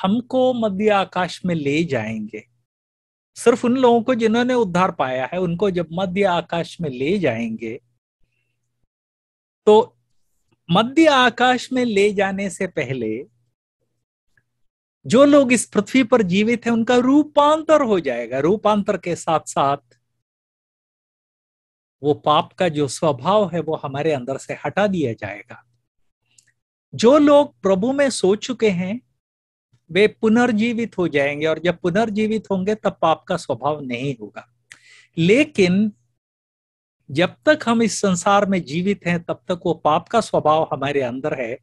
हमको मध्य आकाश में ले जाएंगे सिर्फ उन लोगों को जिन्होंने उद्धार पाया है उनको जब मध्य आकाश में ले जाएंगे तो मध्य आकाश में ले जाने से पहले जो लोग इस पृथ्वी पर जीवित है उनका रूपांतर हो जाएगा रूपांतर के साथ साथ वो पाप का जो स्वभाव है वो हमारे अंदर से हटा दिया जाएगा जो लोग प्रभु में सो चुके हैं वे पुनर्जीवित हो जाएंगे और जब पुनर्जीवित होंगे तब पाप का स्वभाव नहीं होगा लेकिन जब तक हम इस संसार में जीवित हैं तब तक वो पाप का स्वभाव हमारे अंदर है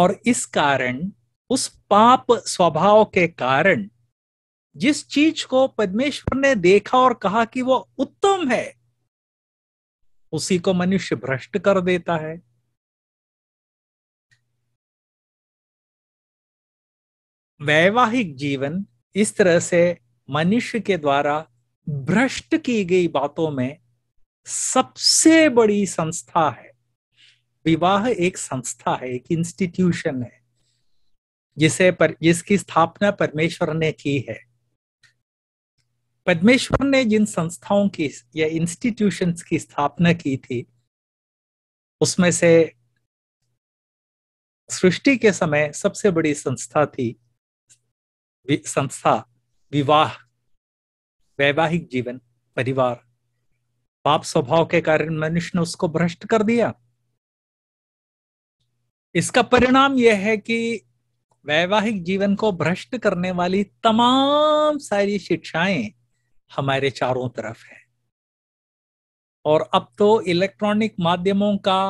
और इस कारण उस पाप स्वभाव के कारण जिस चीज को पद्मेश्वर ने देखा और कहा कि वो उत्तम है उसी को मनुष्य भ्रष्ट कर देता है वैवाहिक जीवन इस तरह से मनुष्य के द्वारा भ्रष्ट की गई बातों में सबसे बड़ी संस्था है विवाह एक संस्था है एक इंस्टीट्यूशन है जिसे पर जिसकी स्थापना परमेश्वर ने की है परमेश्वर ने जिन संस्थाओं की या इंस्टीट्यूशंस की स्थापना की थी उसमें से सृष्टि के समय सबसे बड़ी संस्था थी संस्था विवाह वैवाहिक जीवन परिवार पाप स्वभाव के कारण मनुष्य ने उसको भ्रष्ट कर दिया इसका परिणाम यह है कि वैवाहिक जीवन को भ्रष्ट करने वाली तमाम सारी शिक्षाएं हमारे चारों तरफ है और अब तो इलेक्ट्रॉनिक माध्यमों का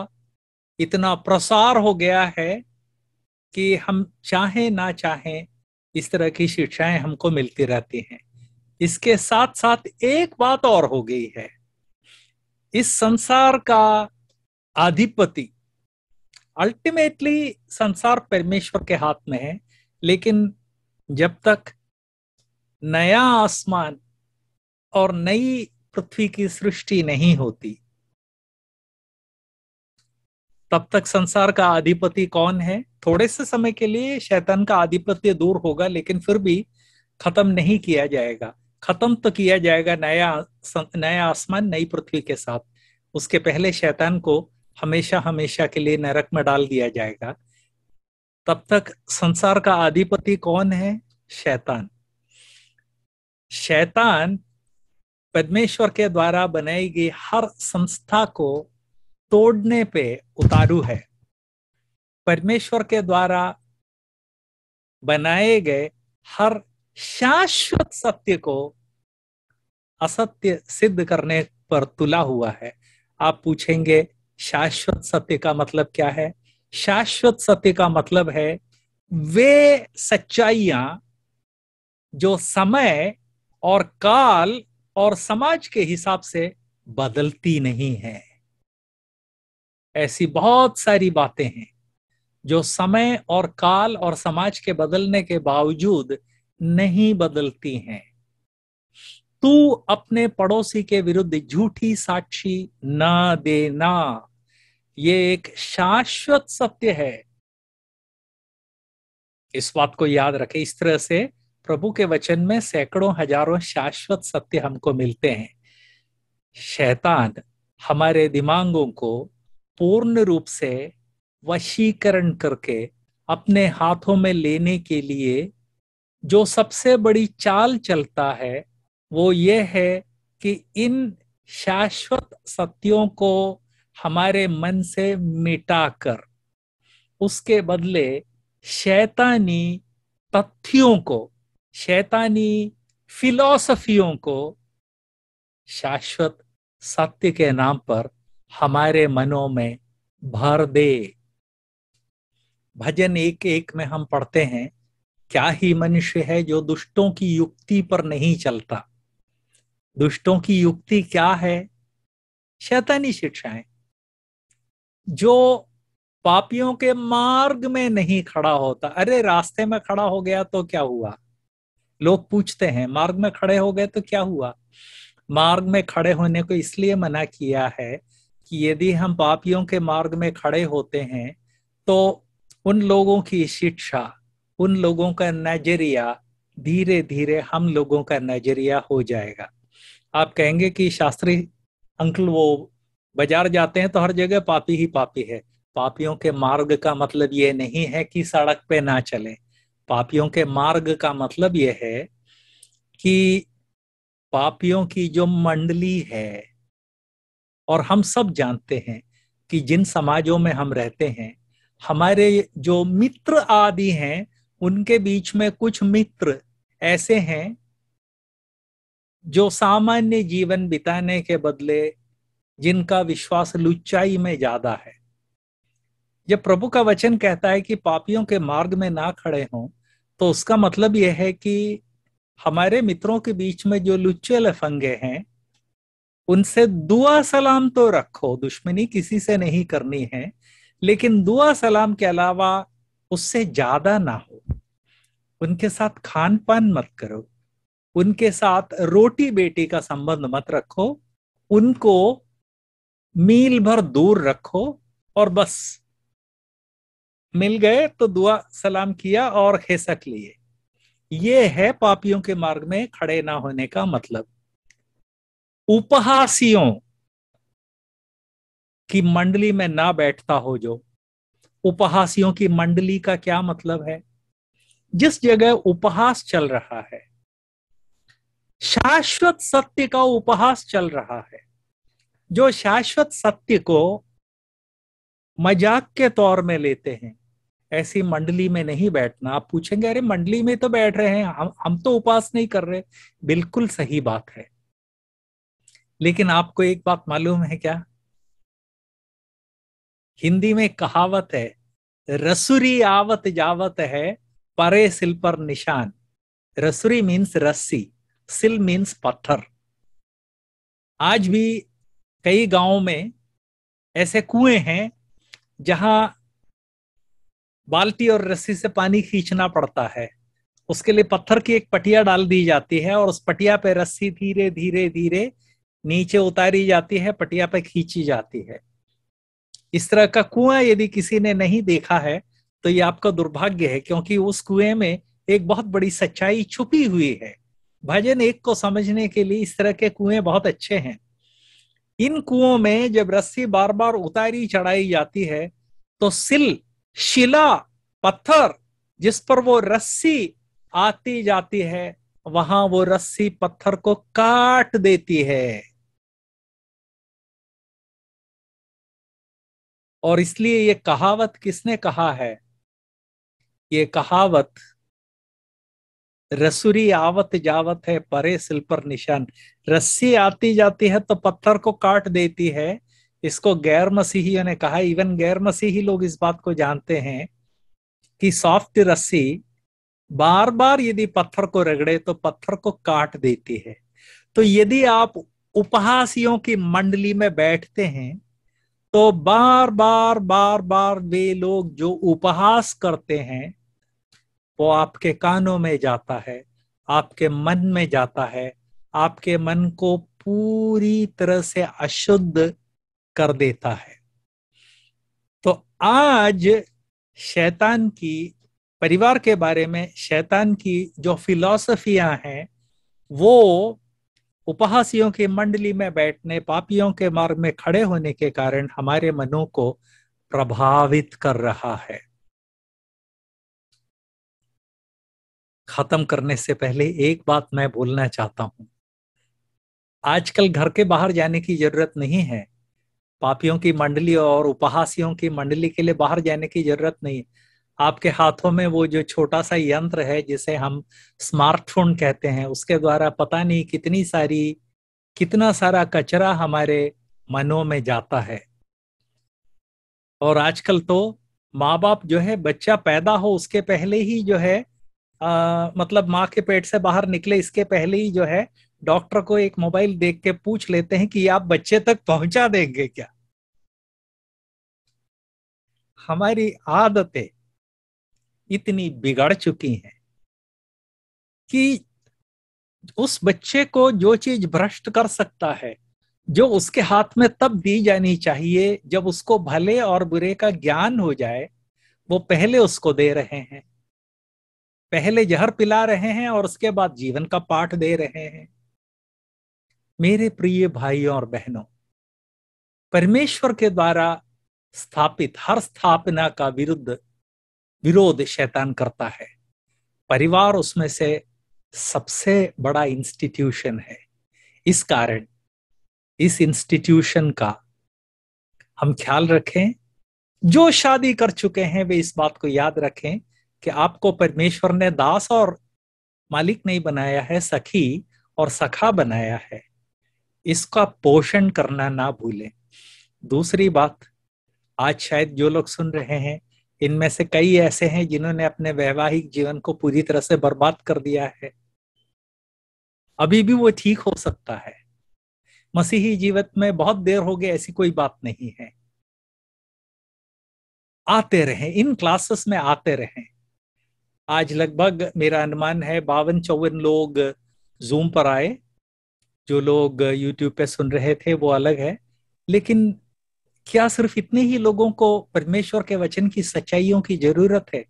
इतना प्रसार हो गया है कि हम चाहे ना चाहे इस तरह की शिक्षाएं हमको मिलती रहती हैं इसके साथ साथ एक बात और हो गई है इस संसार का अधिपति अल्टीमेटली संसार परमेश्वर के हाथ में है लेकिन जब तक नया आसमान और नई पृथ्वी की सृष्टि नहीं होती तब तक संसार का अधिपति कौन है थोड़े से समय के लिए शैतान का आधिपत्य दूर होगा लेकिन फिर भी खत्म नहीं किया जाएगा खत्म तो किया जाएगा नया नया आसमान नई पृथ्वी के साथ उसके पहले शैतान को हमेशा हमेशा के लिए नरक में डाल दिया जाएगा तब तक संसार का अधिपति कौन है शैतान शैतान पद्मेश्वर के द्वारा बनाई गई हर संस्था को तोड़ने पे उतारू है परमेश्वर के द्वारा बनाए गए हर शाश्वत सत्य को असत्य सिद्ध करने पर तुला हुआ है आप पूछेंगे शाश्वत सत्य का मतलब क्या है शाश्वत सत्य का मतलब है वे सच्चाइयां जो समय और काल और समाज के हिसाब से बदलती नहीं है ऐसी बहुत सारी बातें हैं जो समय और काल और समाज के बदलने के बावजूद नहीं बदलती हैं तू अपने पड़ोसी के विरुद्ध झूठी साक्षी ना देना ये एक शाश्वत सत्य है इस बात को याद रखें इस तरह से प्रभु के वचन में सैकड़ों हजारों शाश्वत सत्य हमको मिलते हैं शैतान हमारे दिमागों को पूर्ण रूप से वशीकरण करके अपने हाथों में लेने के लिए जो सबसे बड़ी चाल चलता है वो ये है कि इन शाश्वत सत्यों को हमारे मन से मिटाकर उसके बदले शैतानी तथ्यों को शैतानी फिलोसफियों को शाश्वत सत्य के नाम पर हमारे मनों में भर दे भजन एक एक में हम पढ़ते हैं क्या ही मनुष्य है जो दुष्टों की युक्ति पर नहीं चलता दुष्टों की युक्ति क्या है शैतानी शिक्षाएं जो पापियों के मार्ग में नहीं खड़ा होता अरे रास्ते में खड़ा हो गया तो क्या हुआ लोग पूछते हैं मार्ग में खड़े हो गए तो क्या हुआ मार्ग में खड़े होने को इसलिए मना किया है कि यदि हम पापियों के मार्ग में खड़े होते हैं तो उन लोगों की शिक्षा उन लोगों का नजरिया धीरे धीरे हम लोगों का नजरिया हो जाएगा आप कहेंगे कि शास्त्री अंकल वो बाजार जाते हैं तो हर जगह पापी ही पापी है पापियों के मार्ग का मतलब ये नहीं है कि सड़क पे ना चले पापियों के मार्ग का मतलब ये है कि पापियों की जो मंडली है और हम सब जानते हैं कि जिन समाजों में हम रहते हैं हमारे जो मित्र आदि हैं उनके बीच में कुछ मित्र ऐसे हैं जो सामान्य जीवन बिताने के बदले जिनका विश्वास लुच्चाई में ज्यादा है जब प्रभु का वचन कहता है कि पापियों के मार्ग में ना खड़े हों तो उसका मतलब यह है कि हमारे मित्रों के बीच में जो लुच्चे लफंगे हैं उनसे दुआ सलाम तो रखो दुश्मनी किसी से नहीं करनी है लेकिन दुआ सलाम के अलावा उससे ज्यादा ना हो उनके साथ खान पान मत करो उनके साथ रोटी बेटी का संबंध मत रखो उनको मील भर दूर रखो और बस मिल गए तो दुआ सलाम किया और खेसक लिए ये है पापियों के मार्ग में खड़े ना होने का मतलब उपहासियों की मंडली में ना बैठता हो जो उपहासियों की मंडली का क्या मतलब है जिस जगह उपहास चल रहा है शाश्वत सत्य का उपहास चल रहा है जो शाश्वत सत्य को मजाक के तौर में लेते हैं ऐसी मंडली में नहीं बैठना आप पूछेंगे अरे मंडली में तो बैठ रहे हैं हम हम तो उपास नहीं कर रहे बिल्कुल सही बात है लेकिन आपको एक बात मालूम है क्या हिंदी में कहावत है रसुरी आवत जावत है परे सिल पर निशान रसुरी मीन्स रस्सी सिल मीन्स पत्थर आज भी कई गांवों में ऐसे कुएं हैं जहां बाल्टी और रस्सी से पानी खींचना पड़ता है उसके लिए पत्थर की एक पटिया डाल दी जाती है और उस पटिया पे रस्सी धीरे धीरे धीरे नीचे उतारी जाती है पटिया पे खींची जाती है इस तरह का कुआं यदि किसी ने नहीं देखा है तो ये आपका दुर्भाग्य है क्योंकि उस कुएं में एक बहुत बड़ी सच्चाई छुपी हुई है भजन एक को समझने के लिए इस तरह के कुएं बहुत अच्छे हैं इन कुओं में जब रस्सी बार बार उतारी चढ़ाई जाती है तो सिल शिला पत्थर जिस पर वो रस्सी आती जाती है वहां वो रस्सी पत्थर को काट देती है और इसलिए ये कहावत किसने कहा है ये कहावत रसुरी आवत जावत है परे सिल पर निशान रस्सी आती जाती है तो पत्थर को काट देती है इसको गैर मसीहियों ने कहा इवन गैर मसीही लोग इस बात को जानते हैं कि सॉफ्ट रस्सी बार बार यदि पत्थर को रगड़े तो पत्थर को काट देती है तो यदि आप उपहासियों की मंडली में बैठते हैं तो बार बार बार बार वे लोग जो उपहास करते हैं वो आपके कानों में जाता है आपके मन में जाता है आपके मन को पूरी तरह से अशुद्ध कर देता है तो आज शैतान की परिवार के बारे में शैतान की जो फिलोसफिया हैं वो उपहासियों की मंडली में बैठने पापियों के मार्ग में खड़े होने के कारण हमारे मनों को प्रभावित कर रहा है खत्म करने से पहले एक बात मैं बोलना चाहता हूं आजकल घर के बाहर जाने की जरूरत नहीं है पापियों की मंडली और उपहासियों की मंडली के लिए बाहर जाने की जरूरत नहीं है आपके हाथों में वो जो छोटा सा यंत्र है जिसे हम स्मार्टफोन कहते हैं उसके द्वारा पता नहीं कितनी सारी कितना सारा कचरा हमारे मनों में जाता है और आजकल तो माँ बाप जो है बच्चा पैदा हो उसके पहले ही जो है आ, मतलब माँ के पेट से बाहर निकले इसके पहले ही जो है डॉक्टर को एक मोबाइल देख के पूछ लेते हैं कि आप बच्चे तक पहुंचा देंगे क्या हमारी आदतें इतनी बिगड़ चुकी हैं कि उस बच्चे को जो चीज भ्रष्ट कर सकता है जो उसके हाथ में तब दी जानी चाहिए जब उसको भले और बुरे का ज्ञान हो जाए वो पहले उसको दे रहे हैं पहले जहर पिला रहे हैं और उसके बाद जीवन का पाठ दे रहे हैं मेरे प्रिय भाइयों और बहनों परमेश्वर के द्वारा स्थापित हर स्थापना का विरुद्ध विरोध शैतान करता है परिवार उसमें से सबसे बड़ा इंस्टीट्यूशन है इस कारण इस इंस्टीट्यूशन का हम ख्याल रखें जो शादी कर चुके हैं वे इस बात को याद रखें कि आपको परमेश्वर ने दास और मालिक नहीं बनाया है सखी और सखा बनाया है इसका पोषण करना ना भूलें दूसरी बात आज शायद जो लोग सुन रहे हैं इनमें से कई ऐसे हैं जिन्होंने अपने वैवाहिक जीवन को पूरी तरह से बर्बाद कर दिया है अभी भी वो ठीक हो सकता है मसीही जीवन में बहुत देर हो गई ऐसी कोई बात नहीं है आते रहें इन क्लासेस में आते रहें आज लगभग मेरा अनुमान है बावन चौवन लोग जूम पर आए जो लोग यूट्यूब पे सुन रहे थे वो अलग है लेकिन क्या सिर्फ इतने ही लोगों को परमेश्वर के वचन की सच्चाइयों की जरूरत है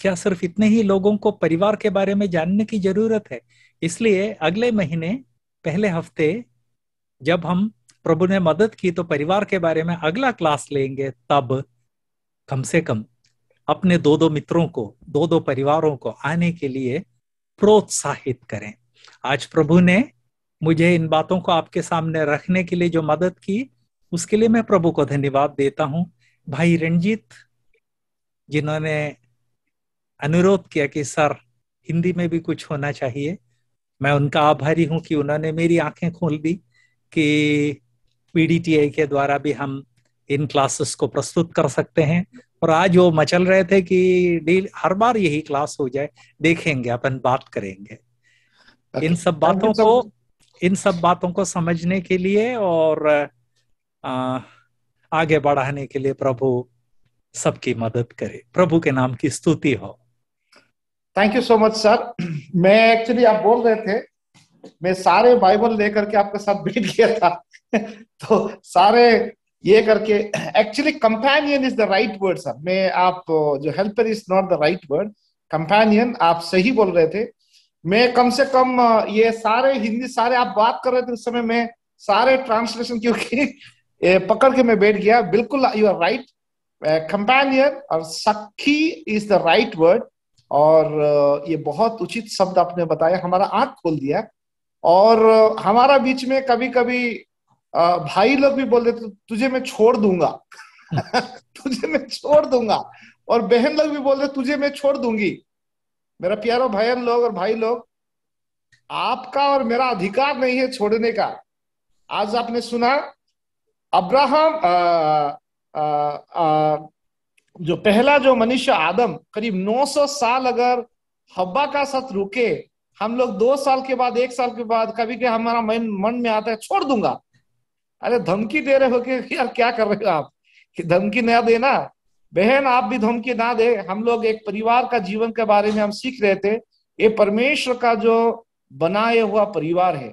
क्या सिर्फ इतने ही लोगों को परिवार के बारे में जानने की जरूरत है इसलिए अगले महीने पहले हफ्ते जब हम प्रभु ने मदद की तो परिवार के बारे में अगला क्लास लेंगे तब कम से कम अपने दो दो मित्रों को दो दो परिवारों को आने के लिए प्रोत्साहित करें आज प्रभु ने मुझे इन बातों को आपके सामने रखने के लिए जो मदद की उसके लिए मैं प्रभु को धन्यवाद देता हूं भाई रंजीत जिन्होंने अनुरोध किया कि सर हिंदी में भी कुछ होना चाहिए मैं उनका आभारी हूं कि उन्होंने मेरी आंखें खोल दी कि पीडीटीआई के द्वारा भी हम इन क्लासेस को प्रस्तुत कर सकते हैं और आज वो मचल रहे थे कि डील हर बार यही क्लास हो जाए देखेंगे अपन बात करेंगे अच्छा। इन सब बातों को इन सब बातों को समझने के लिए और आ, आगे बढ़ाने के लिए प्रभु सबकी मदद करे प्रभु के नाम की स्तुति हो thank you so much sir मैं एक्चुअली आप बोल रहे थे मैं सारे बाइबल लेकर के आपके साथ बैठ गया था <laughs> तो सारे ये करके actually companion is the right word sir मैं आप जो helper is not the right word companion आप सही बोल रहे थे मैं कम से कम ये सारे हिंदी सारे आप बात कर रहे थे उस समय मैं सारे ट्रांसलेशन क्योंकि <laughs> पकड़ के मैं बैठ गया बिल्कुल यू आर राइट कंपेनियन और सखी इज द राइट वर्ड और ये बहुत उचित शब्द आपने बताया हमारा आंख खोल दिया और हमारा बीच में कभी कभी भाई लोग भी बोल देते तुझे मैं छोड़ दूंगा <laughs> तुझे मैं छोड़ दूंगा और बहन लोग भी बोल रहे तुझे मैं छोड़ दूंगी मेरा प्यारा बहन लोग और भाई लोग आपका और मेरा अधिकार नहीं है छोड़ने का आज आपने सुना अब्राहम आ, आ, आ, जो पहला जो मनुष्य आदम करीब 900 साल अगर हब्बा का साथ रुके हम लोग दो साल के बाद एक साल के बाद कभी के हमारा मन मन में आता है छोड़ दूंगा अरे धमकी दे रहे हो कि यार क्या कर रहे हो आप धमकी ना देना बहन आप भी धमकी ना दे हम लोग एक परिवार का जीवन के बारे में हम सीख रहे थे ये परमेश्वर का जो बनाए हुआ परिवार है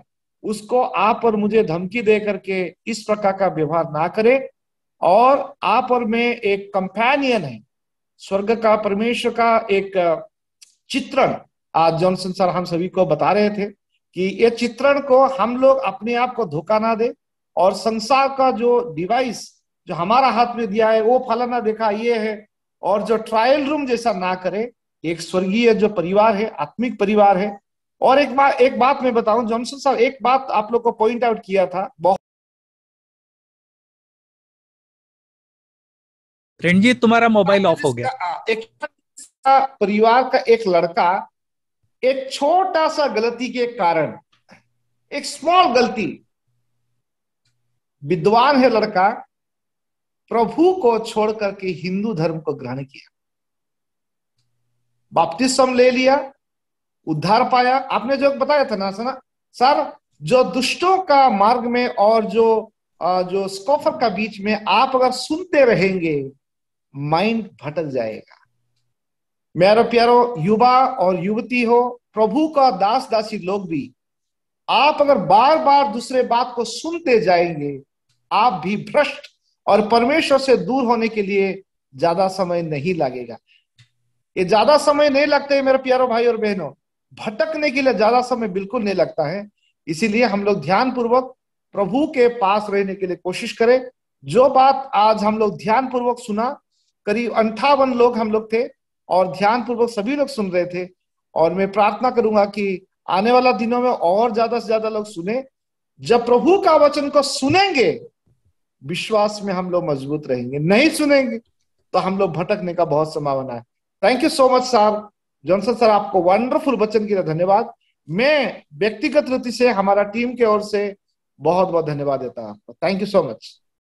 उसको आप और मुझे धमकी दे करके इस प्रकार का व्यवहार ना करे और आप और मैं एक कंपेनियन है स्वर्ग का परमेश्वर का एक चित्रण आज जॉनसन सर हम सभी को बता रहे थे कि ये चित्रण को हम लोग अपने आप को धोखा ना दे और संसार का जो डिवाइस जो हमारा हाथ में दिया है वो फलाना देखा ये है और जो ट्रायल रूम जैसा ना करे एक स्वर्गीय जो परिवार है आत्मिक परिवार है और एक बात एक बात मैं बताऊं जॉनसन साहब एक बात आप लोग को पॉइंट आउट किया था बहुत रणजीत तुम्हारा मोबाइल ऑफ हो गया एक परिवार का एक लड़का एक छोटा सा गलती के कारण एक स्मॉल गलती विद्वान है लड़का प्रभु को छोड़ करके हिंदू धर्म को ग्रहण किया बाप्तिस्म ले लिया उद्धार पाया आपने जो बताया था ना सना सर जो दुष्टों का मार्ग में और जो जो स्कॉफर का बीच में आप अगर सुनते रहेंगे माइंड भटक जाएगा मेरा प्यारो युवा और युवती हो प्रभु का दास दासी लोग भी आप अगर बार बार दूसरे बात को सुनते जाएंगे आप भी भ्रष्ट और परमेश्वर से दूर होने के लिए ज्यादा समय नहीं लगेगा ये ज्यादा समय नहीं लगता मेरे प्यारो भाई और बहनों भटकने के लिए ज्यादा समय बिल्कुल नहीं लगता है इसीलिए हम लोग ध्यान पूर्वक प्रभु के पास रहने के लिए कोशिश करें जो बात आज हम लोग ध्यान पूर्वक सुना करीब अंठावन लोग हम लोग थे और ध्यान पूर्वक सभी लोग सुन रहे थे और मैं प्रार्थना करूंगा कि आने वाला दिनों में और ज्यादा से ज्यादा लोग सुने जब प्रभु का वचन को सुनेंगे विश्वास में हम लोग मजबूत रहेंगे नहीं सुनेंगे तो हम लोग भटकने का बहुत संभावना है thank you so much sir Johnson sir आपको वंडरफुल वचन के लिए धन्यवाद मैं व्यक्तिगत रीति से हमारा टीम के ओर से बहुत बहुत धन्यवाद देता हूं आपको थैंक यू सो मच